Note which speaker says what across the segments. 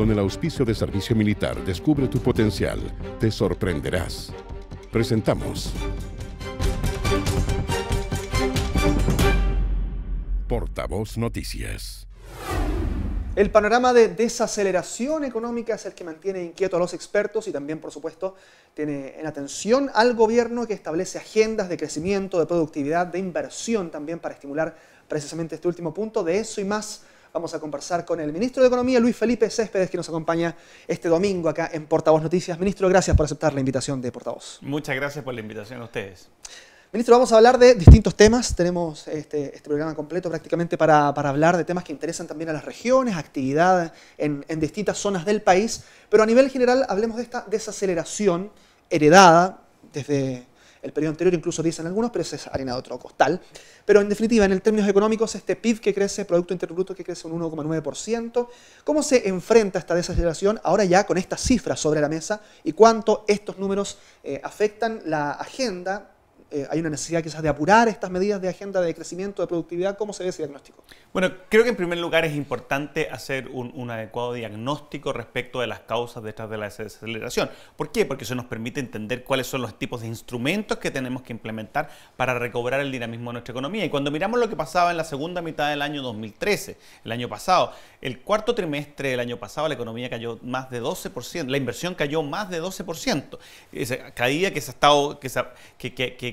Speaker 1: Con el auspicio de Servicio Militar, descubre tu potencial. Te sorprenderás. Presentamos.
Speaker 2: Portavoz Noticias.
Speaker 1: El panorama de desaceleración económica es el que mantiene inquieto a los expertos y también, por supuesto, tiene en atención al gobierno que establece agendas de crecimiento, de productividad, de inversión también para estimular precisamente este último punto. De eso y más Vamos a conversar con el ministro de Economía, Luis Felipe Céspedes, que nos acompaña este domingo acá en Portavoz Noticias. Ministro, gracias por aceptar la invitación de Portavoz.
Speaker 2: Muchas gracias por la invitación a ustedes.
Speaker 1: Ministro, vamos a hablar de distintos temas. Tenemos este, este programa completo prácticamente para, hablar de temas que interesan también a las regiones, actividad en distintas zonas del país. Pero a nivel general, hablemos de esta desaceleración heredada desde el periodo anterior, incluso dicen algunos, pero ese es harina de otro costal. Pero en definitiva, en términos económicos, este PIB que crece, Producto Interno que crece un 1,9%, ¿cómo se enfrenta esta desaceleración ahora ya con estas cifras sobre la mesa y cuánto estos números eh, afectan la agenda eh, hay una necesidad quizás de apurar estas medidas de agenda de crecimiento, de productividad. ¿Cómo se ve ese diagnóstico?
Speaker 2: Bueno, creo que en primer lugar es importante hacer un, adecuado diagnóstico respecto de las causas detrás de la desaceleración. ¿Por qué? Porque eso nos permite entender cuáles son los tipos de instrumentos que tenemos que implementar para recobrar el dinamismo de nuestra economía. Y cuando miramos lo que pasaba en la segunda mitad del año 2013, el año pasado, el cuarto trimestre del año pasado la economía cayó más de 12%, la inversión cayó más de 12%. Esa caída que se ha estado, que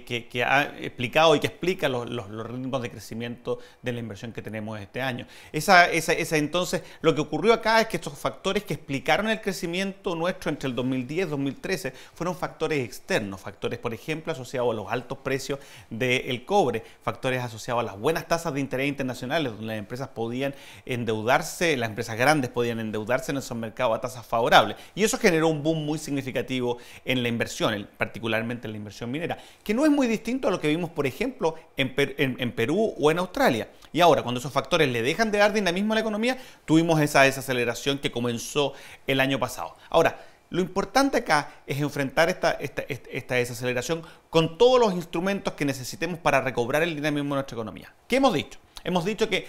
Speaker 2: que, ha explicado y que explica los, ritmos de crecimiento de la inversión que tenemos este año. Esa, entonces, lo que ocurrió acá es que estos factores que explicaron el crecimiento nuestro entre el 2010 y 2013 fueron factores externos, factores, por ejemplo, asociados a los altos precios del cobre, factores asociados a las buenas tasas de interés internacionales, donde las empresas podían endeudarse, las empresas grandes podían endeudarse en esos mercados a tasas favorables. Y eso generó un boom muy significativo en la inversión, particularmente en la inversión minera, que no es muy distinto a lo que vimos, por ejemplo, en, Perú o en Australia. Y ahora, cuando esos factores le dejan de dar dinamismo a la economía, tuvimos esa desaceleración que comenzó el año pasado. Ahora, lo importante acá es enfrentar esta desaceleración con todos los instrumentos que necesitemos para recobrar el dinamismo de nuestra economía. ¿Qué hemos dicho? Hemos dicho que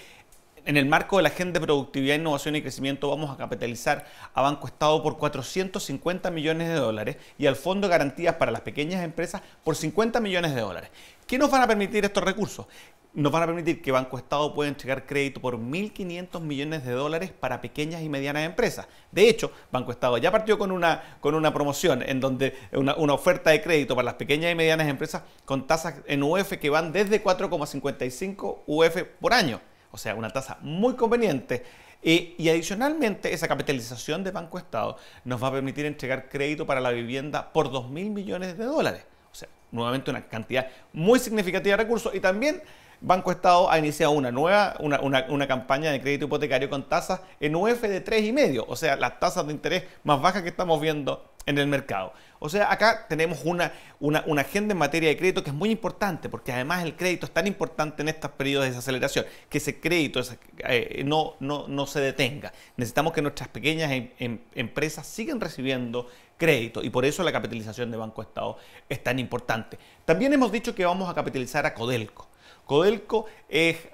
Speaker 2: en el marco de la Agenda de Productividad, Innovación y Crecimiento vamos a capitalizar a Banco Estado por 450 millones de dólares y al Fondo de Garantías para las Pequeñas Empresas por 50 millones de dólares. ¿Qué nos van a permitir estos recursos? Nos van a permitir que Banco Estado pueda entregar crédito por 1.500 millones de dólares para pequeñas y medianas empresas. De hecho, Banco Estado ya partió con una, con una promoción en donde una, una oferta de crédito para las pequeñas y medianas empresas con tasas en UF que van desde 4,55 UF por año o sea, una tasa muy conveniente. Eh, y adicionalmente, esa capitalización de Banco Estado nos va a permitir entregar crédito para la vivienda por 2.000 millones de dólares. O sea, nuevamente una cantidad muy significativa de recursos. Y también Banco Estado ha iniciado una nueva, una, una campaña de crédito hipotecario con tasas en UF de 3,5. O sea, las tasas de interés más bajas que estamos viendo en el mercado. O sea, acá tenemos una, una, agenda en materia de crédito que es muy importante, porque además el crédito es tan importante en estos periodos de desaceleración, que ese crédito eh, no, no, no, se detenga. Necesitamos que nuestras pequeñas em, em, empresas sigan recibiendo crédito y por eso la capitalización de Banco Estado es tan importante. También hemos dicho que vamos a capitalizar a Codelco. Codelco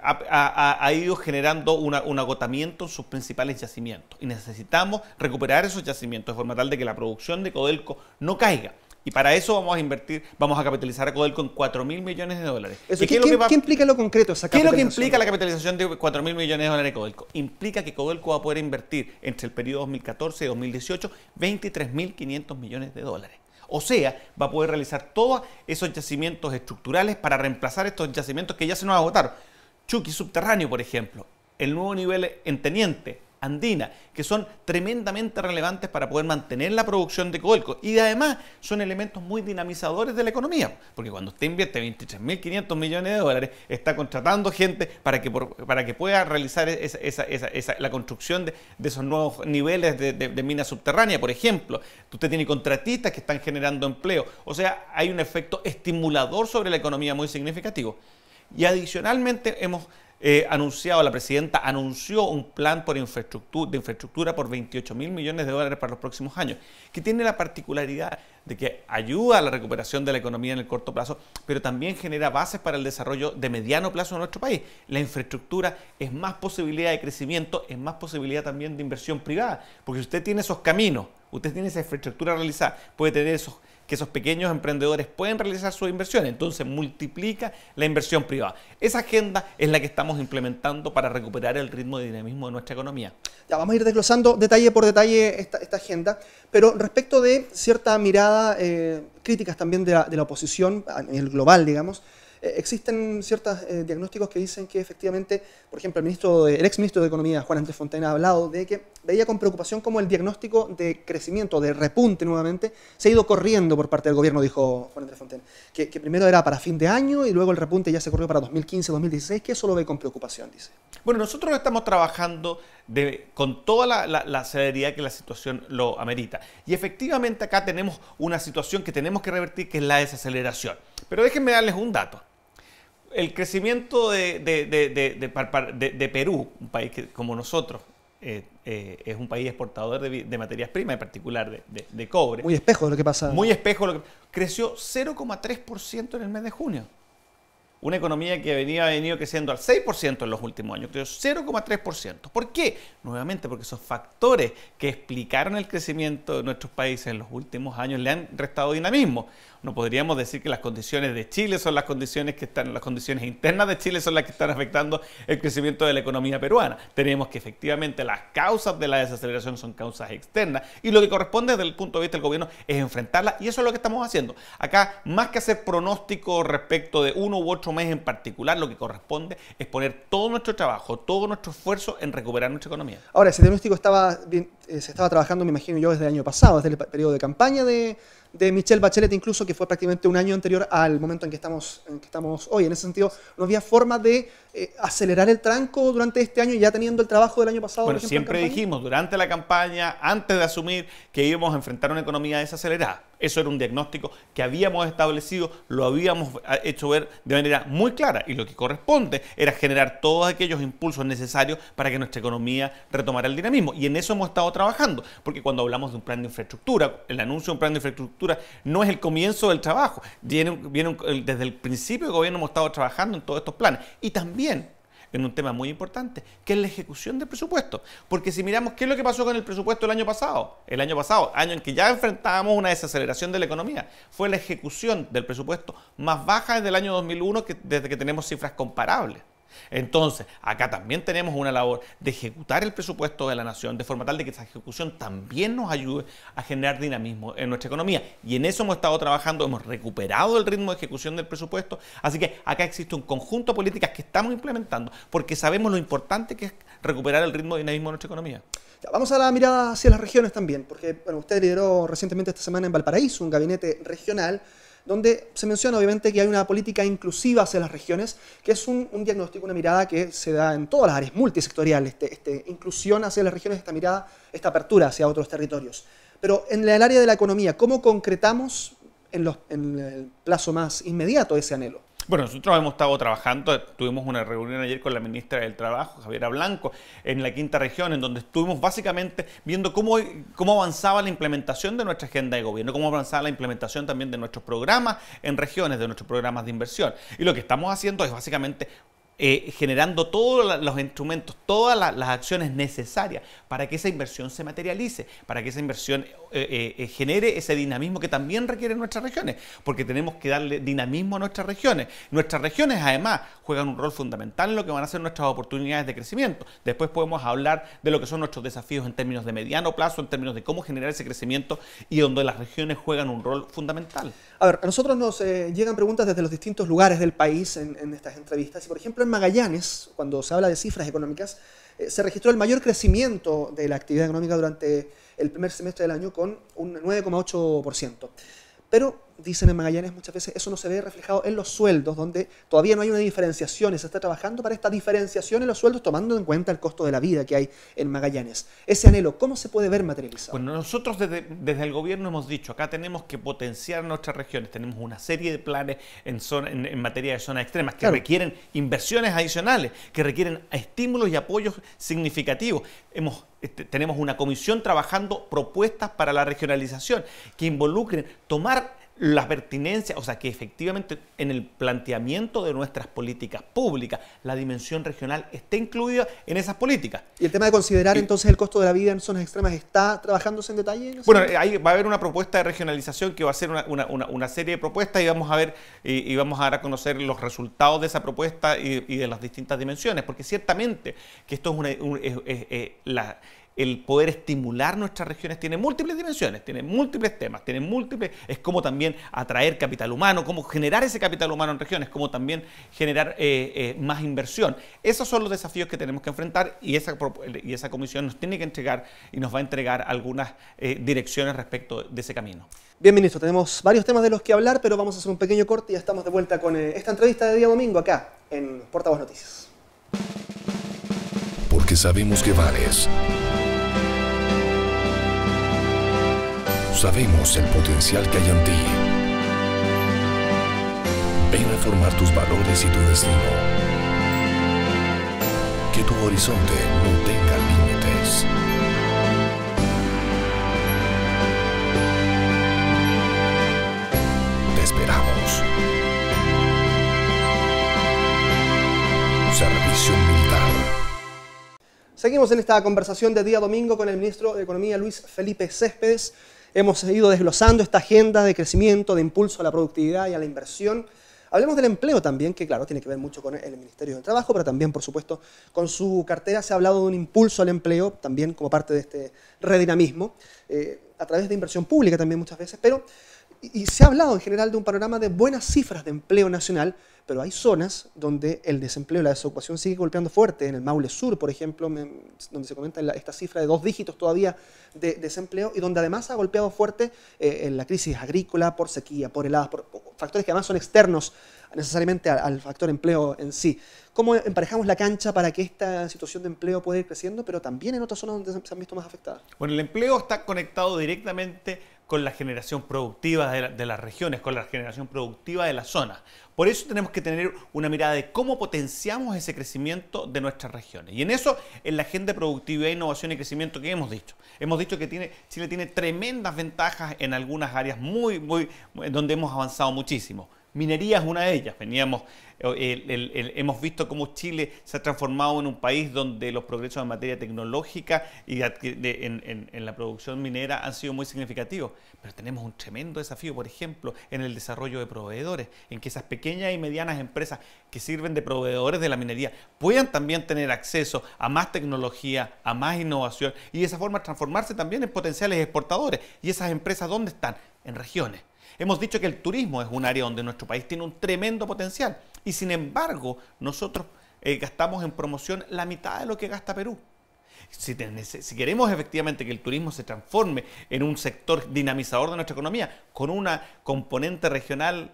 Speaker 2: ha, ido generando un agotamiento en sus principales yacimientos y necesitamos recuperar esos yacimientos de forma tal de que la producción de Codelco no caiga. Y para eso vamos a invertir, vamos a capitalizar a Codelco en 4 mil millones de dólares. ¿qué,
Speaker 1: implica lo concreto ¿Qué es lo que implica
Speaker 2: la capitalización de 4 mil millones de dólares de Codelco? Implica que Codelco va a poder invertir entre el periodo 2014 y 2018 23.500 millones de dólares. O sea, va a poder realizar todos esos yacimientos estructurales para reemplazar estos yacimientos que ya se nos agotaron. Chucky subterráneo, por ejemplo, el nuevo nivel en teniente, Andina que son tremendamente relevantes para poder mantener la producción de coelco y además son elementos muy dinamizadores de la economía, porque cuando usted invierte 23.500 millones de dólares, está contratando gente para que, para que pueda realizar la construcción de, esos nuevos niveles de, minas subterráneas, mina subterránea, por ejemplo. Usted tiene contratistas que están generando empleo, o sea, hay un efecto estimulador sobre la economía muy significativo. Y adicionalmente hemos eh, anunciado, la presidenta anunció un plan por infraestructura, de infraestructura por 28 mil millones de dólares para los próximos años, que tiene la particularidad de que ayuda a la recuperación de la economía en el corto plazo, pero también genera bases para el desarrollo de mediano plazo en nuestro país. La infraestructura es más posibilidad de crecimiento, es más posibilidad también de inversión privada, porque usted tiene esos caminos, usted tiene esa infraestructura realizada, puede tener esos que esos pequeños emprendedores pueden realizar su inversión, Entonces multiplica la inversión privada. Esa agenda es la que estamos implementando para recuperar el ritmo de dinamismo de nuestra economía.
Speaker 1: Ya vamos a ir desglosando detalle por detalle esta, agenda, pero respecto de cierta mirada, crítica eh, críticas también de la, oposición, en el global, digamos, eh, existen ciertos eh, diagnósticos que dicen que efectivamente, por ejemplo, el, ministro ex ministro de Economía, Juan Andrés Fontaine, ha hablado de que veía con preocupación cómo el diagnóstico de crecimiento, de repunte nuevamente, se ha ido corriendo por parte del gobierno, dijo Juan Andrés Fontaine. Que, primero era para fin de año y luego el repunte ya se corrió para 2015, 2016, que eso lo ve con preocupación, dice.
Speaker 2: Bueno, nosotros estamos trabajando con toda la, la, que la situación lo amerita. Y efectivamente acá tenemos una situación que tenemos que revertir, que es la desaceleración. Pero déjenme darles un dato el crecimiento de, Perú, un país que, como nosotros, eh, eh, es un país exportador de, materias primas, en particular de, cobre. Muy espejo lo que pasa. Muy espejo lo que Creció 0,3% en el mes de junio. Una economía que venía, ha venido creciendo al 6% en los últimos años, creció 0,3%. ¿Por qué? Nuevamente, porque esos factores que explicaron el crecimiento de nuestros países en los últimos años le han restado dinamismo no podríamos decir que las condiciones de Chile son las condiciones que están, las condiciones internas de Chile son las que están afectando el crecimiento de la economía peruana. Tenemos que efectivamente las causas de la desaceleración son causas externas y lo que corresponde desde el punto de vista del gobierno es enfrentarlas y eso es lo que estamos haciendo. Acá, más que hacer pronóstico respecto de uno u otro mes en particular, lo que corresponde es poner todo nuestro trabajo, todo nuestro esfuerzo en recuperar nuestra economía.
Speaker 1: Ahora, ese diagnóstico estaba bien, eh, se estaba trabajando, me imagino yo, desde el año pasado, desde el periodo de campaña de, Michelle Bachelet, incluso que fue prácticamente un año anterior al momento en que estamos, en que estamos hoy. En ese sentido, no había forma de eh, acelerar el tranco durante este año, ya teniendo el trabajo del año pasado. pero siempre dijimos
Speaker 2: durante la campaña, antes de asumir, que íbamos a enfrentar una economía desacelerada. Eso era un diagnóstico que habíamos establecido, lo habíamos eh, hecho ver de manera muy clara y lo que corresponde era generar todos aquellos impulsos necesarios para que nuestra economía retomara el dinamismo. Y en eso hemos estado trabajando, porque cuando hablamos de un plan de infraestructura, el anuncio de un plan de infraestructura no es el comienzo del trabajo. desde el principio del gobierno hemos estado trabajando en todos estos planes. Y también en un tema muy importante, que es la ejecución del presupuesto. Porque si miramos qué es lo que pasó con el presupuesto el año pasado, el año pasado, año en que ya enfrentábamos una desaceleración de la economía, fue la ejecución del presupuesto más baja desde el año 2001 que, desde que tenemos cifras comparables. Entonces, acá también tenemos una labor de ejecutar el presupuesto de la nación de forma tal de que esa ejecución también nos ayude a generar dinamismo en nuestra economía. Y en eso hemos estado trabajando, hemos recuperado el ritmo de ejecución del presupuesto. Así que acá existe un conjunto de políticas que estamos implementando porque sabemos lo importante que es recuperar el ritmo de dinamismo de nuestra economía.
Speaker 1: vamos a la mirada hacia las regiones también, porque usted lideró recientemente esta semana en Valparaíso un gabinete regional donde se menciona obviamente que hay una política inclusiva hacia las regiones, que es un, diagnóstico, una mirada que se da en todas las áreas, multisectorial, este, este, inclusión hacia las regiones, esta mirada, esta apertura hacia otros territorios. Pero en el área de la economía, ¿cómo concretamos en el plazo más inmediato ese anhelo?
Speaker 2: Bueno, nosotros hemos estado trabajando, tuvimos una reunión ayer con la ministra del Trabajo, Javiera Blanco, en la quinta región, en donde estuvimos básicamente viendo cómo, cómo avanzaba la implementación de nuestra agenda de gobierno, cómo avanzaba la implementación también de nuestros programas en regiones, de nuestros programas de inversión. Y lo que estamos haciendo es básicamente eh, generando todos los instrumentos, todas las, acciones necesarias para que esa inversión se materialice, para que esa inversión eh, eh, genere ese dinamismo que también requieren nuestras regiones, porque tenemos que darle dinamismo a nuestras regiones. Nuestras regiones además juegan un rol fundamental en lo que van a ser nuestras oportunidades de crecimiento. Después podemos hablar de lo que son nuestros desafíos en términos de mediano plazo, en términos de cómo generar ese crecimiento y donde las regiones juegan un rol fundamental.
Speaker 1: A ver, a nosotros nos llegan preguntas desde los distintos lugares del país en estas entrevistas y por ejemplo Magallanes, cuando se habla de cifras económicas, eh, se registró el mayor crecimiento de la actividad económica durante el primer semestre del año con un 9,8%. Pero dicen en Magallanes muchas veces, eso no se ve reflejado en los sueldos, donde todavía no hay una diferenciación y se está trabajando para esta diferenciación en los sueldos, tomando en cuenta el costo de la vida que hay en Magallanes. Ese anhelo, ¿cómo se puede ver materializado?
Speaker 2: Bueno, nosotros desde, el gobierno hemos dicho, acá tenemos que potenciar nuestras regiones, tenemos una serie de planes en, en, materia de zonas extremas que requieren inversiones adicionales, que requieren estímulos y apoyos significativos. Hemos este, tenemos una comisión trabajando propuestas para la regionalización que involucren tomar la pertinencia, o sea, que efectivamente en el planteamiento de nuestras políticas públicas la dimensión regional esté incluida en esas políticas.
Speaker 1: ¿Y el tema de considerar entonces el costo de la vida en zonas extremas está trabajándose en detalle? bueno,
Speaker 2: ahí va a haber una propuesta de regionalización que va a ser una, serie de propuestas y vamos a ver y, vamos a dar a conocer los resultados de esa propuesta y, de las distintas dimensiones, porque ciertamente que esto es una el poder estimular nuestras regiones tiene múltiples dimensiones, tiene múltiples temas, tiene múltiples, es como también atraer capital humano, cómo generar ese capital humano en regiones, cómo también generar eh, eh, más inversión. Esos son los desafíos que tenemos que enfrentar y esa, y esa comisión nos tiene que entregar y nos va a entregar algunas eh, direcciones respecto de ese camino.
Speaker 1: Bien, ministro, tenemos varios temas de los que hablar, pero vamos a hacer un pequeño corte y ya estamos de vuelta con esta entrevista de día domingo acá en Portavoz Noticias. Porque sabemos que vales Sabemos el potencial que hay en ti. Ven a formar tus valores y tu destino. Que tu horizonte no tenga límites.
Speaker 2: Te esperamos. Servicio Militar.
Speaker 1: Seguimos en esta conversación de día domingo con el ministro de Economía Luis Felipe Céspedes hemos ido desglosando esta agenda de crecimiento, de impulso a la productividad y a la inversión. Hablemos del empleo también, que claro, tiene que ver mucho con el Ministerio del Trabajo, pero también, por supuesto, con su cartera se ha hablado de un impulso al empleo, también como parte de este redinamismo, eh, a través de inversión pública también muchas veces, pero y se ha hablado en general de un panorama de buenas cifras de empleo nacional, pero hay zonas donde el desempleo, la desocupación sigue golpeando fuerte. En el Maule Sur, por ejemplo, donde se comenta esta cifra de dos dígitos todavía de desempleo y donde además ha golpeado fuerte eh, en la crisis agrícola por sequía, por heladas, por factores que además son externos necesariamente al, factor empleo en sí. ¿Cómo emparejamos la cancha para que esta situación de empleo pueda ir creciendo, pero también en otras zonas donde se han visto más afectadas?
Speaker 2: Bueno, el empleo está conectado directamente con la generación productiva de, las regiones, con la generación productiva de las zonas. Por eso tenemos que tener una mirada de cómo potenciamos ese crecimiento de nuestras regiones. Y en eso, en la agenda de productividad, innovación y crecimiento que hemos dicho. Hemos dicho que tiene, Chile tiene tremendas ventajas en algunas áreas muy, muy, donde hemos avanzado muchísimo Minería es una de ellas. Veníamos, eh, hemos visto cómo Chile se ha transformado en un país donde los progresos en materia tecnológica y en, en, la producción minera han sido muy significativos. Pero tenemos un tremendo desafío, por ejemplo, en el desarrollo de proveedores, en que esas pequeñas y medianas empresas que sirven de proveedores de la minería puedan también tener acceso a más tecnología, a más innovación y de esa forma transformarse también en potenciales exportadores. ¿Y esas empresas dónde están? En regiones Hemos dicho que el turismo es un área donde nuestro país tiene un tremendo potencial y sin embargo nosotros eh, gastamos en promoción la mitad de lo que gasta Perú. Si, queremos efectivamente que el turismo se transforme en un sector dinamizador de nuestra economía, con una componente regional,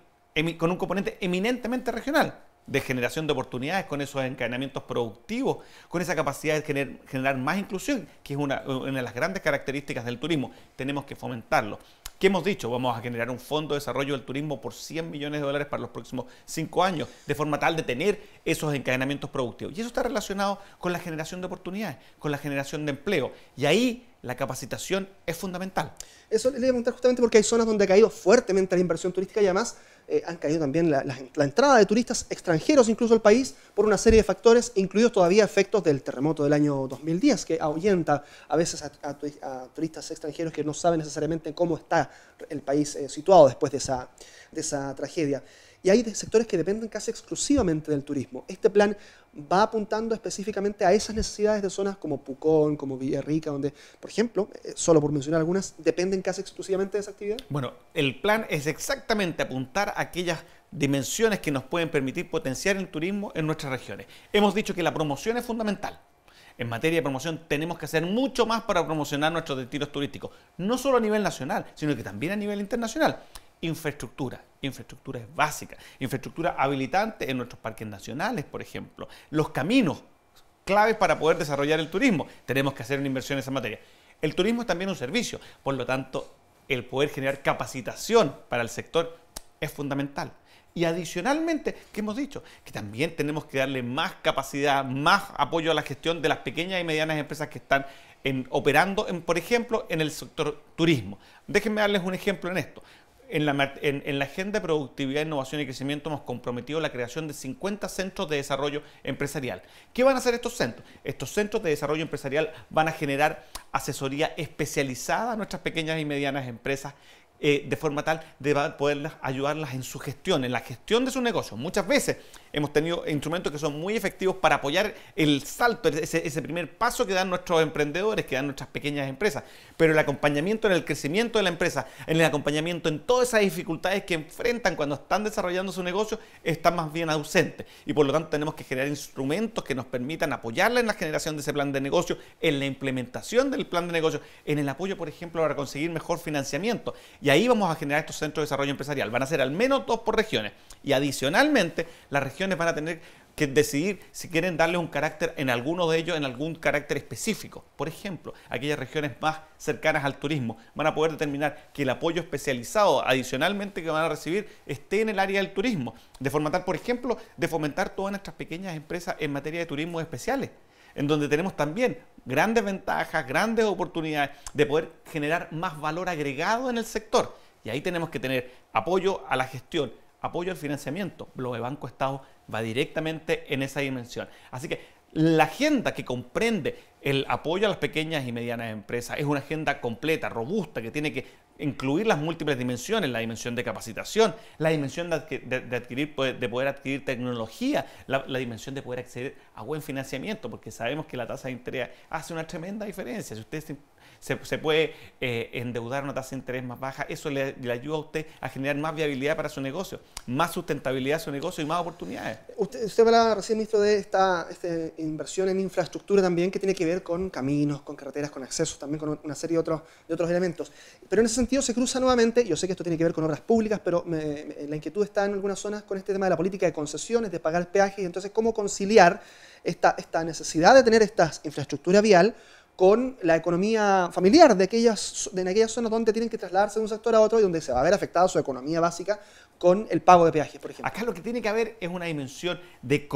Speaker 2: con un componente eminentemente regional, de generación de oportunidades, con esos encadenamientos productivos, con esa capacidad de generar, más inclusión, que es una de las grandes características del turismo, tenemos que fomentarlo. ¿Qué hemos dicho? Vamos a generar un fondo de desarrollo del turismo por 100 millones de dólares para los próximos 5 años, de forma tal de tener esos encadenamientos productivos. Y eso está relacionado con la generación de oportunidades, con la generación de empleo. Y ahí la capacitación es fundamental. Eso les voy a preguntar justamente
Speaker 1: porque hay zonas donde ha caído fuertemente la inversión turística y además eh, han caído también la, entrada de turistas extranjeros incluso al país por una serie de factores, incluidos todavía efectos del terremoto del año 2010, que ahuyenta a veces a, turistas extranjeros que no saben necesariamente cómo está el país eh, situado después de esa, de esa tragedia y hay sectores que dependen casi exclusivamente del turismo. Este plan va apuntando específicamente a esas necesidades de zonas como Pucón, como Villarrica, donde, por ejemplo, eh, solo por mencionar algunas, dependen casi exclusivamente de esa actividad.
Speaker 2: Bueno, el plan es exactamente apuntar a aquellas dimensiones que nos pueden permitir potenciar el turismo en nuestras regiones. Hemos dicho que la promoción es fundamental. En materia de promoción tenemos que hacer mucho más para promocionar nuestros destinos turísticos, no solo a nivel nacional, sino que también a nivel internacional infraestructura. Infraestructura es básica. Infraestructura habilitante en nuestros parques nacionales, por ejemplo. Los caminos, claves para poder desarrollar el turismo. Tenemos que hacer una inversión en esa materia. El turismo es también un servicio, por lo tanto, el poder generar capacitación para el sector es fundamental. Y adicionalmente, ¿qué hemos dicho? Que también tenemos que darle más capacidad, más apoyo a la gestión de las pequeñas y medianas empresas que están operando, por ejemplo, en el sector turismo. Déjenme darles un ejemplo en esto. En la, Agenda de Productividad, Innovación y Crecimiento hemos comprometido la creación de 50 centros de desarrollo empresarial. ¿Qué van a hacer estos centros? Estos centros de desarrollo empresarial van a generar asesoría especializada a nuestras pequeñas y medianas empresas eh, de forma tal de poder ayudarlas en su gestión, en la gestión de su negocio. Muchas veces hemos tenido instrumentos que son muy efectivos para apoyar el salto, ese, primer paso que dan nuestros emprendedores, que dan nuestras pequeñas empresas, pero el acompañamiento en el crecimiento de la empresa, en el acompañamiento en todas esas dificultades que enfrentan cuando están desarrollando su negocio, está más bien ausente. Y por lo tanto tenemos que generar instrumentos que nos permitan apoyarla en la generación de ese plan de negocio, en la implementación del plan de negocio, en el apoyo, por ejemplo, para conseguir mejor financiamiento ahí vamos a generar estos centros de desarrollo empresarial. Van a ser al menos dos por regiones. Y adicionalmente, las regiones van a tener que decidir si quieren darle un carácter en alguno de ellos, en algún carácter específico. Por ejemplo, aquellas regiones más cercanas al turismo van a poder determinar que el apoyo especializado adicionalmente que van a recibir esté en el área del turismo, de formatar, por ejemplo, de fomentar todas nuestras pequeñas empresas en materia de turismo especiales en donde tenemos también grandes ventajas, grandes oportunidades de poder generar más valor agregado en el sector. Y ahí tenemos que tener apoyo a la gestión, apoyo al financiamiento. Lo de Banco Estado va directamente en esa dimensión. Así que la agenda que comprende el apoyo a las pequeñas y medianas empresas es una agenda completa, robusta, que tiene que incluir las múltiples dimensiones, la dimensión de capacitación, la dimensión de, de, adquirir, de poder adquirir tecnología, la, dimensión de poder acceder a buen financiamiento, porque sabemos que la tasa de interés hace una tremenda diferencia. Si usted se, puede eh, endeudar a una tasa de interés más baja. Eso le, ayuda a usted a generar más viabilidad para su negocio, más sustentabilidad a su negocio y más oportunidades.
Speaker 1: Usted, hablaba recién, ministro, de esta, inversión en infraestructura también que tiene que ver con caminos, con carreteras, con accesos, también con una serie de otros, de otros elementos. Pero en ese sentido se cruza nuevamente, yo sé que esto tiene que ver con obras públicas, pero la inquietud está en algunas zonas con este tema de la política de concesiones, de pagar peajes, y entonces cómo conciliar esta, esta necesidad de tener esta infraestructura vial con la economía familiar de aquellas, de aquellas zonas donde tienen que trasladarse de un sector a otro y donde se va a ver afectada su economía básica con el pago de peajes,
Speaker 2: por ejemplo. Acá lo que tiene que haber es una dimensión de,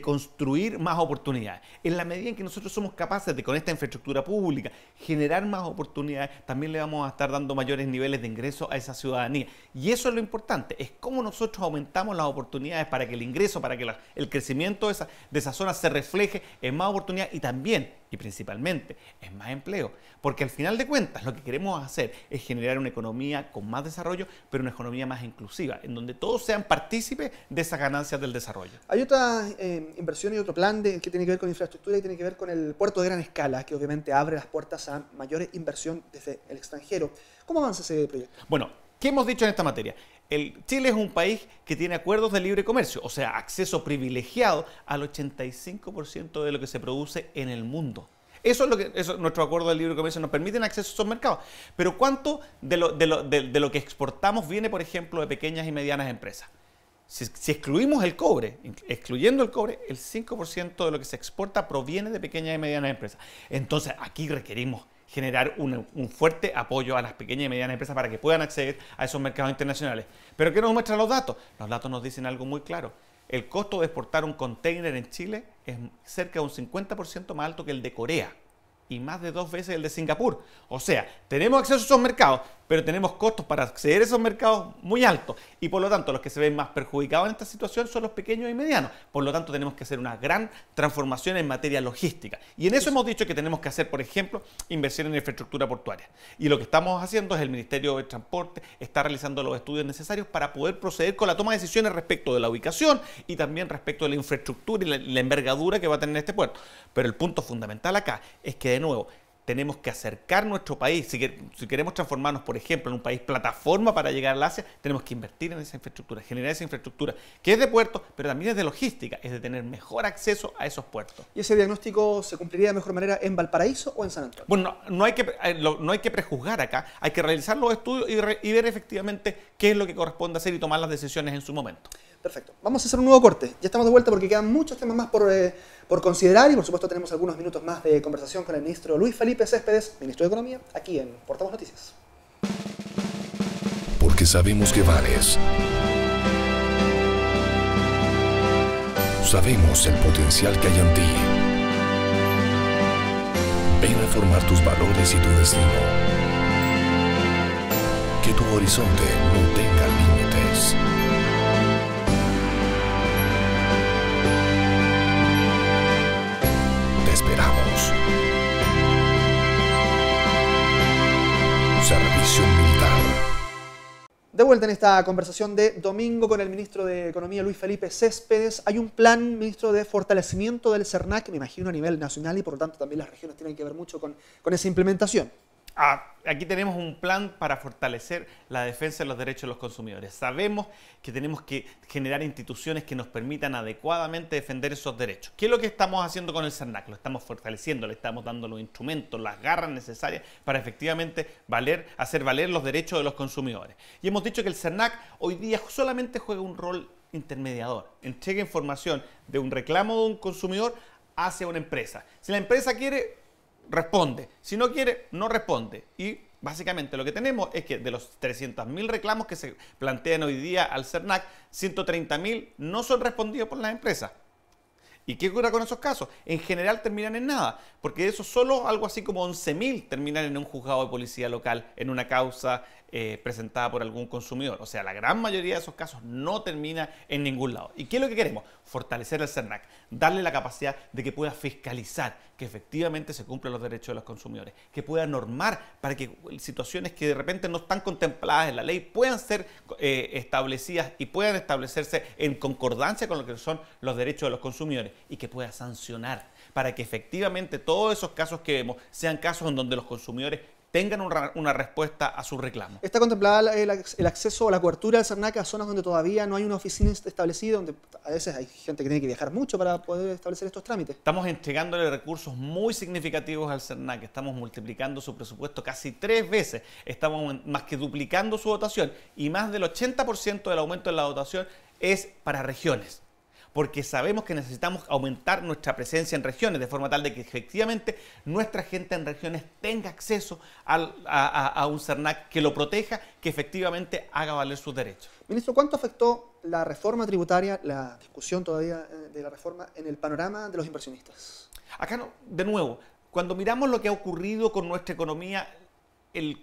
Speaker 2: construir más oportunidades. En la medida en que nosotros somos capaces de, con esta infraestructura pública, generar más oportunidades, también le vamos a estar dando mayores niveles de ingreso a esa ciudadanía. Y eso es lo importante, es cómo nosotros aumentamos las oportunidades para que el ingreso, para que el crecimiento de esa, de esa zona se refleje en más oportunidades y también y principalmente es más empleo. Porque al final de cuentas lo que queremos hacer es generar una economía con más desarrollo, pero una economía más inclusiva, en donde todos sean partícipes de esas ganancias del desarrollo.
Speaker 1: Hay otra eh, inversión y otro plan que tiene que ver con infraestructura y tiene que ver con el puerto de gran escala, que obviamente abre las puertas a mayores inversión desde el extranjero. ¿Cómo avanza ese proyecto?
Speaker 2: Bueno, ¿qué hemos dicho en esta materia? Chile es un país que tiene acuerdos de libre comercio, o sea, acceso privilegiado al 85% de lo que se produce en el mundo. Eso es lo que nuestro acuerdo de libre comercio nos permiten acceso a esos mercados. Pero ¿cuánto de lo, que exportamos viene, por ejemplo, de pequeñas y medianas empresas? Si, si excluimos el cobre, excluyendo el cobre, el 5% de lo que se exporta proviene de pequeñas y medianas empresas. Entonces, aquí requerimos generar un, fuerte apoyo a las pequeñas y medianas empresas para que puedan acceder a esos mercados internacionales. Pero ¿qué nos muestran los datos? Los datos nos dicen algo muy claro. El costo de exportar un container en Chile es cerca de un 50% más alto que el de Corea y más de dos veces el de Singapur. O sea, tenemos acceso a esos mercados, pero tenemos costos para acceder a esos mercados muy altos y por lo tanto los que se ven más perjudicados en esta situación son los pequeños y medianos. Por lo tanto tenemos que hacer una gran transformación en materia logística y en eso hemos dicho que tenemos que hacer, por ejemplo, inversión en infraestructura portuaria. Y lo que estamos haciendo es el Ministerio de Transporte está realizando los estudios necesarios para poder proceder con la toma de decisiones respecto de la ubicación y también respecto de la infraestructura y la envergadura que va a tener este puerto. Pero el punto fundamental acá es que de nuevo tenemos que acercar nuestro país. Si, queremos transformarnos, por ejemplo, en un país plataforma para llegar a Asia, tenemos que invertir en esa infraestructura, generar esa infraestructura, que es de puertos, pero también es de logística, es de tener mejor acceso a esos puertos. ¿Y ese diagnóstico se cumpliría de mejor manera en Valparaíso o en San Antonio? Bueno, no, hay, que, eh, no hay que prejuzgar acá, hay que realizar los estudios y, y ver efectivamente qué es lo que corresponde hacer y tomar las decisiones en su momento. Perfecto. Vamos a hacer un nuevo corte.
Speaker 1: Ya estamos de vuelta porque quedan muchos temas más eh, por, considerar y por supuesto tenemos algunos minutos más de conversación con el ministro Luis Felipe Céspedes, ministro de Economía, aquí en Portavoz Noticias. Porque sabemos que vales. Sabemos el potencial que hay en ti. Ven a formar tus valores y tu destino. Que tu horizonte no tenga límites. Servicio militar. De vuelta en esta conversación de domingo con el ministro de Economía Luis Felipe Céspedes, hay un plan, ministro, de fortalecimiento del CERNAC, me imagino a nivel nacional y por lo tanto también las regiones tienen
Speaker 2: que ver mucho con,
Speaker 1: con esa implementación.
Speaker 2: Ah, aquí tenemos un plan para fortalecer la defensa de los derechos de los consumidores. Sabemos que tenemos que generar instituciones que nos permitan adecuadamente defender esos derechos. ¿Qué es lo que estamos haciendo con el CERNAC? Lo estamos fortaleciendo, le estamos dando los instrumentos, las garras necesarias para efectivamente valer, hacer valer los derechos de los consumidores. Y hemos dicho que el CERNAC hoy día solamente juega un rol intermediador, entrega información de un reclamo de un consumidor hacia una empresa. Si la empresa quiere responde. Si no quiere, no responde. Y básicamente lo que tenemos es que de los 300.000 reclamos que se plantean hoy día al CERNAC, 130.000 no son respondidos por las empresas. ¿Y qué ocurre con esos casos? En general terminan en nada, porque de esos solo algo así como 11.000 terminan en un juzgado de policía local, en una causa, eh, presentada por algún consumidor. O sea, la gran mayoría de esos casos no termina en ningún lado. ¿Y qué es lo que queremos? Fortalecer el CERNAC, darle la capacidad de que pueda fiscalizar que efectivamente se cumplan los derechos de los consumidores, que pueda normar para que situaciones que de repente no están contempladas en la ley puedan ser eh, establecidas y puedan establecerse en concordancia con lo que son los derechos de los consumidores y que pueda sancionar para que efectivamente todos esos casos que vemos sean casos en donde los consumidores tengan una, respuesta a su reclamo.
Speaker 1: Está contemplada el, acceso o la cobertura del CERNAC a zonas donde todavía no hay una oficina establecida, donde a veces hay
Speaker 2: gente que tiene que viajar mucho para poder establecer estos trámites. Estamos entregándole recursos muy significativos al CERNAC, estamos multiplicando su presupuesto casi tres veces, estamos más que duplicando su dotación y más del 80% del aumento de la dotación es para regiones porque sabemos que necesitamos aumentar nuestra presencia en regiones, de forma tal de que efectivamente nuestra gente en regiones tenga acceso a, un CERNAC que lo proteja, que efectivamente haga valer sus derechos.
Speaker 1: Ministro, ¿cuánto afectó la reforma tributaria, la discusión
Speaker 2: todavía eh, de la reforma, en el panorama de los inversionistas? Acá, de nuevo, cuando miramos lo que ha ocurrido con nuestra economía,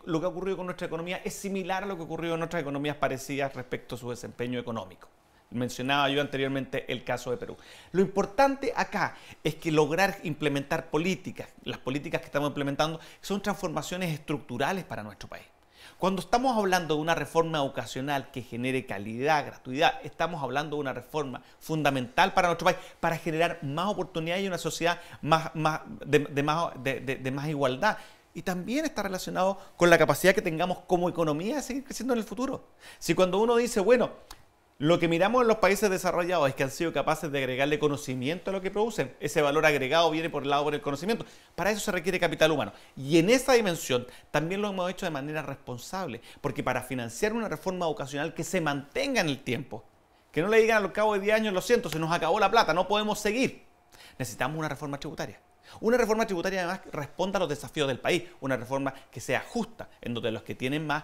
Speaker 2: lo que ha ocurrido con nuestra economía es similar a lo que ocurrió en otras economías parecidas respecto a su desempeño económico mencionaba yo anteriormente el caso de Perú. Lo importante acá es que lograr implementar políticas, las políticas que estamos implementando son transformaciones estructurales para nuestro país. Cuando estamos hablando de una reforma educacional que genere calidad, gratuidad, estamos hablando de una reforma fundamental para nuestro país, para generar más oportunidades y una sociedad más, más, de, de más igualdad y también está relacionado con la capacidad que tengamos como economía de seguir creciendo en el futuro. Si cuando uno dice, bueno, lo que miramos en los países desarrollados es que han sido capaces de agregarle conocimiento a lo que producen. Ese valor agregado viene por el lado del el conocimiento. Para eso se requiere capital humano. Y en esa dimensión también lo hemos hecho de manera responsable, porque para financiar una reforma educacional que se mantenga en el tiempo, que no le digan a cabo de 10 años, lo siento, se nos acabó la plata, no podemos seguir. Necesitamos una reforma tributaria. Una reforma tributaria además que responda a los desafíos del país, una reforma que sea justa, en donde los que tienen más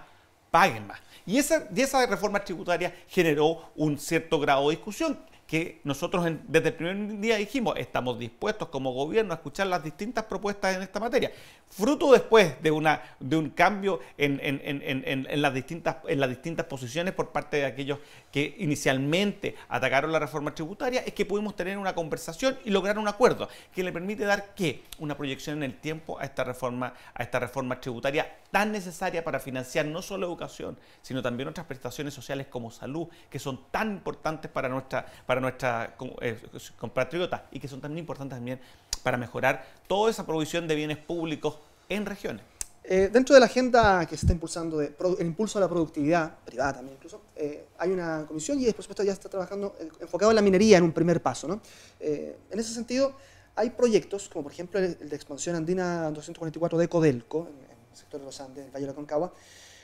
Speaker 2: y esa, esa reforma tributaria generó un cierto grado de discusión que nosotros desde el primer día dijimos, estamos dispuestos como gobierno a escuchar las distintas propuestas en esta materia. Fruto después de, una, de un cambio en, en, las distintas, en las distintas posiciones por parte de aquellos que inicialmente atacaron la reforma tributaria, es que pudimos tener una conversación y lograr un acuerdo que le permite dar qué? Una proyección en el tiempo a esta reforma, a esta reforma tributaria tan necesaria para financiar no solo educación, sino también otras prestaciones sociales como salud, que son tan importantes para nuestra, nuestra eh, compatriota y que son tan importantes también para mejorar toda esa provisión de bienes públicos en regiones.
Speaker 1: Eh, dentro de la agenda que se está impulsando, de, el impulso a la productividad, privada también incluso, eh, hay una comisión y por supuesto ya está trabajando enfocado en la minería en un primer paso. ¿no? en ese sentido, hay proyectos como por ejemplo el, de expansión andina 244 de Codelco, en, el sector de los Andes, en el Valle de la Concagua,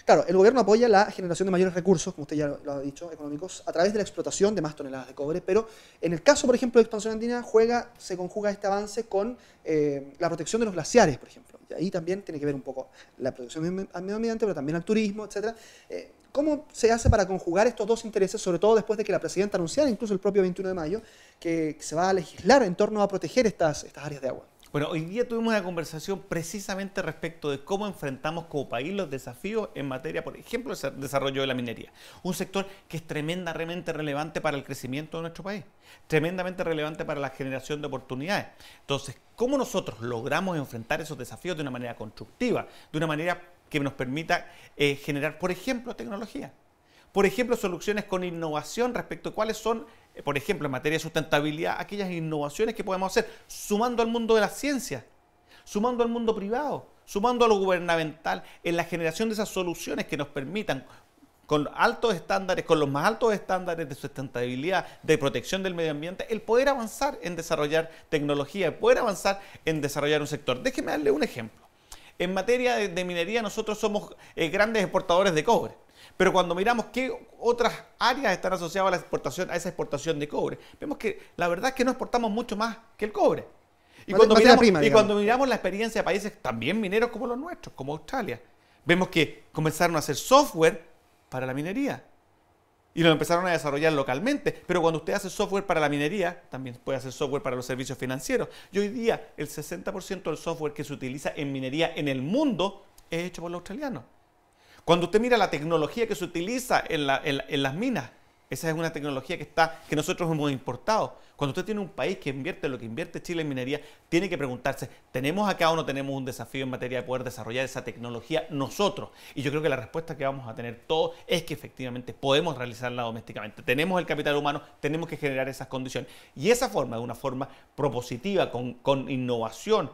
Speaker 1: Claro, el gobierno apoya la generación de mayores recursos, como usted ya lo ha dicho, económicos, a través de la explotación de más toneladas de cobre, pero en el caso, por ejemplo, de expansión andina, juega, se conjuga este avance con eh, la protección de los glaciares, por ejemplo. Y ahí también tiene que ver un poco la producción al medio ambiente, pero también al turismo, etc. Eh, ¿Cómo se hace para conjugar estos dos intereses, sobre todo después de que la presidenta anunciara, incluso el propio 21 de mayo, que se va a legislar en torno a proteger estas, estas áreas de agua?
Speaker 2: Bueno, hoy día tuvimos una conversación precisamente respecto de cómo enfrentamos como país los desafíos en materia, por ejemplo, el desarrollo de la minería. Un sector que es tremendamente relevante para el crecimiento de nuestro país, tremendamente relevante para la generación de oportunidades. Entonces, ¿cómo nosotros logramos enfrentar esos desafíos de una manera constructiva, de una manera que nos permita eh, generar, por ejemplo, tecnología? por ejemplo, soluciones con innovación respecto a cuáles son, eh, por ejemplo, en materia de sustentabilidad, aquellas innovaciones que podemos hacer, sumando al mundo de la ciencia, sumando al mundo privado, sumando a lo gubernamental, en la generación de esas soluciones que nos permitan con altos estándares, con los más altos estándares de sustentabilidad, de protección del medio ambiente, el poder avanzar en desarrollar tecnología, el poder avanzar en desarrollar un sector. Déjeme darle un ejemplo. En materia de, minería nosotros somos eh, grandes exportadores de cobre. Pero cuando miramos qué otras áreas están asociadas a la exportación, a esa exportación de cobre, vemos que la verdad es que no exportamos mucho más que el cobre.
Speaker 1: Y, cuando y cuando
Speaker 2: miramos la experiencia de países también mineros como los nuestros, como Australia, vemos que comenzaron a hacer software para la minería. Y lo empezaron a desarrollar localmente. Pero cuando usted hace software para la minería, también puede hacer software para los servicios financieros. Y hoy día el 60% del software que se utiliza en minería en el mundo es hecho por los australianos. Cuando usted mira la tecnología que se utiliza en, las minas, esa es una tecnología que, está, que nosotros hemos importado. Cuando usted tiene un país que invierte lo que invierte Chile en minería, tiene que preguntarse, ¿tenemos acá o no tenemos un desafío en materia de poder desarrollar esa tecnología nosotros? Y yo creo que la respuesta que vamos a tener todos es que efectivamente podemos realizarla domésticamente. Tenemos el capital humano, tenemos que generar esas condiciones. Y esa forma, de una forma propositiva, con innovación,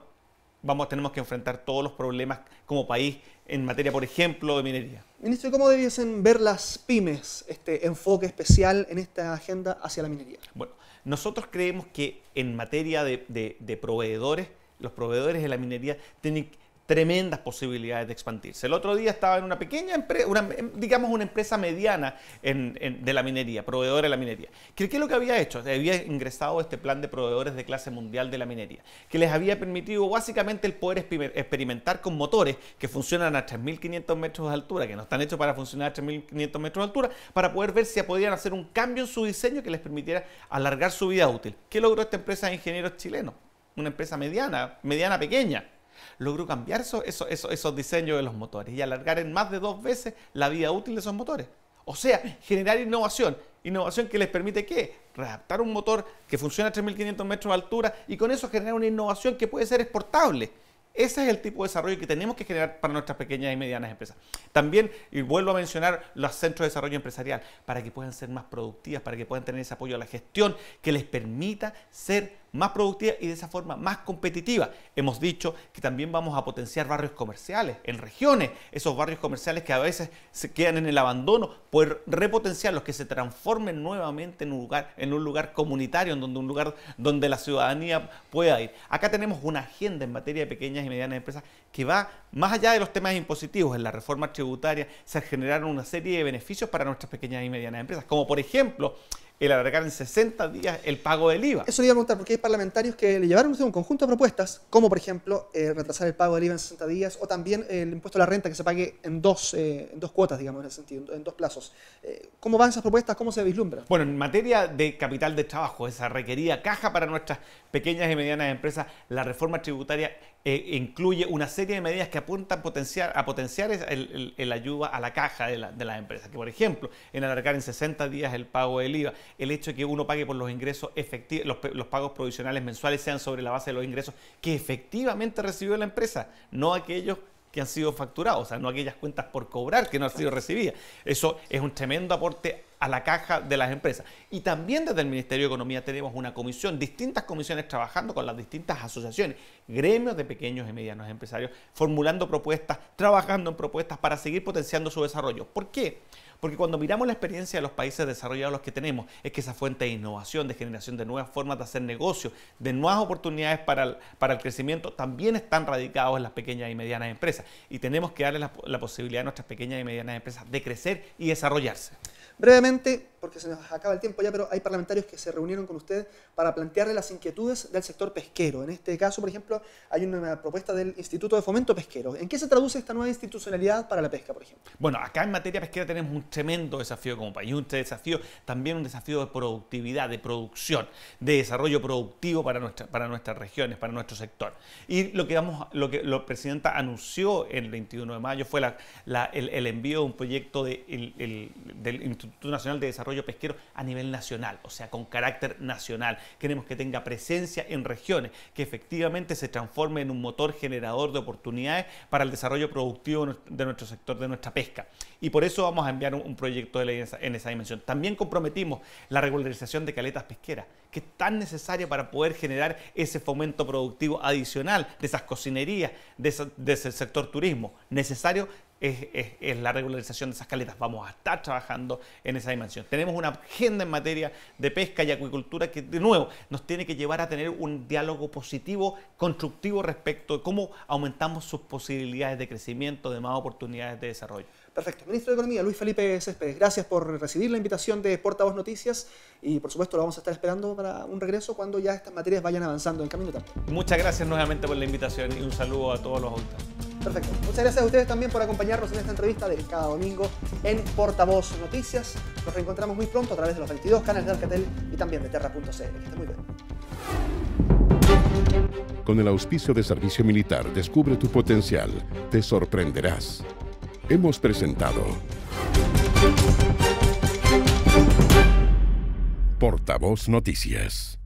Speaker 2: vamos, tenemos que enfrentar todos los problemas como país en materia, por ejemplo, de minería.
Speaker 1: Ministro, ¿cómo debiesen ver las pymes este enfoque especial en esta agenda hacia la minería?
Speaker 2: Bueno, nosotros creemos que en materia de, proveedores, los proveedores de la minería tienen, tremendas posibilidades de expandirse. El otro día estaba en una pequeña empresa, em, digamos una empresa mediana de la minería, proveedora de la minería. ¿Qué, ¿Qué es lo que había hecho? Había ingresado este plan de proveedores de clase mundial de la minería, que les había permitido básicamente el poder experimentar con motores que funcionan a 3.500 metros de altura, que no están hechos para funcionar a 3.500 metros de altura, para poder ver si podían hacer un cambio en su diseño que les permitiera alargar su vida útil. ¿Qué logró esta empresa de ingenieros chilenos? Una empresa mediana, mediana pequeña logró cambiar esos diseños de los motores y alargar en más de dos veces la vida útil de esos motores. O sea, generar innovación. Innovación que les permite qué? Redactar un motor que funciona a 3.500 metros de altura y con eso generar una innovación que puede ser exportable. Ese es el tipo de desarrollo que tenemos que generar para nuestras pequeñas y medianas empresas. También, y vuelvo a mencionar, los centros de desarrollo empresarial, para que puedan ser más productivas, para que puedan tener ese apoyo a la gestión que les permita ser más productiva y de esa forma más competitiva. Hemos dicho que también vamos a potenciar barrios comerciales en regiones, esos barrios comerciales que a veces se quedan en el abandono, poder repotenciarlos, que se transformen nuevamente en un lugar, en un lugar comunitario, en donde un lugar donde la ciudadanía pueda ir. Acá tenemos una agenda en materia de pequeñas y medianas empresas que va más allá de los temas impositivos. En la reforma tributaria se generaron una serie de beneficios para nuestras pequeñas y medianas empresas, como por ejemplo el alargar en 60 días el pago del IVA. Eso
Speaker 1: le iba a preguntar, porque hay parlamentarios que le llevaron un conjunto de propuestas, como por ejemplo eh, retrasar el pago del IVA en 60 días, o también el impuesto a la renta que se pague en dos, eh, en dos cuotas, digamos, en ese sentido, en dos
Speaker 2: plazos. Eh, ¿Cómo van esas propuestas? ¿Cómo se vislumbran? Bueno, en materia de capital de trabajo, esa requerida caja para nuestras pequeñas y medianas empresas, la reforma tributaria incluye una serie de medidas que apuntan a potenciar el, ayuda a la caja de, las empresas, que por ejemplo, en alargar en 60 días el pago del IVA, el hecho de que uno pague por los ingresos efectivos, los, los, pagos provisionales mensuales sean sobre la base de los ingresos que efectivamente recibió la empresa, no aquellos que han sido facturados, o sea, no aquellas cuentas por cobrar que no han sido recibidas. Eso es un tremendo aporte a la caja de las empresas. Y también desde el Ministerio de Economía tenemos una comisión, distintas comisiones trabajando con las distintas asociaciones, gremios de pequeños y medianos empresarios, formulando propuestas, trabajando en propuestas para seguir potenciando su desarrollo. ¿Por qué? Porque cuando miramos la experiencia de los países desarrollados los que tenemos, es que esa fuente de innovación, de generación de nuevas formas de hacer negocio, de nuevas oportunidades para el, crecimiento, también están radicados en las pequeñas y medianas empresas. Y tenemos que darle la, la posibilidad a nuestras pequeñas y medianas empresas de crecer y desarrollarse.
Speaker 1: Brevemente, porque se nos acaba el tiempo ya, pero hay parlamentarios que se reunieron con usted para plantearle las inquietudes del sector pesquero. En este caso, por ejemplo, hay una propuesta del Instituto de Fomento Pesquero. ¿En qué se traduce esta nueva institucionalidad para la pesca, por ejemplo?
Speaker 2: Bueno, acá en materia pesquera tenemos un tremendo desafío como país, un desafío, también un desafío de productividad, de producción, de desarrollo productivo para, nuestra, para nuestras regiones, para nuestro sector. Y lo que, vamos, lo que la presidenta anunció el 21 de mayo fue el, envío de un proyecto del Instituto Nacional de Desarrollo pesquero a nivel nacional, o sea, con carácter nacional. Queremos que tenga presencia en regiones, que efectivamente se transforme en un motor generador de oportunidades para el desarrollo productivo de nuestro sector, de nuestra pesca. Y por eso vamos a enviar un proyecto de ley en esa dimensión. También comprometimos la regularización de caletas pesqueras, que es tan necesaria para poder generar ese fomento productivo adicional de esas cocinerías, de, de ese sector turismo, necesario es, la regularización de esas caletas. Vamos a estar trabajando en esa dimensión. Tenemos una agenda en materia de pesca y acuicultura que, de nuevo, nos tiene que llevar a tener un diálogo positivo, constructivo respecto de cómo aumentamos sus posibilidades de crecimiento, de más oportunidades de desarrollo. Perfecto.
Speaker 1: Ministro de Economía, Luis Felipe Céspedes, gracias por recibir la invitación de Portavoz Noticias y por supuesto lo vamos a estar esperando para un regreso cuando ya estas materias vayan avanzando en camino también.
Speaker 2: Muchas gracias nuevamente por la invitación y un saludo a todos los autores.
Speaker 1: Perfecto. Muchas gracias a ustedes también por acompañarnos en esta entrevista de cada domingo en Portavoz Noticias. Nos reencontramos muy pronto a través de los 22 canales de Arcatel y también de terra.cl. Que muy bien. Con el auspicio de Servicio Militar, descubre tu potencial. Te sorprenderás hemos presentado
Speaker 2: Portavoz Noticias.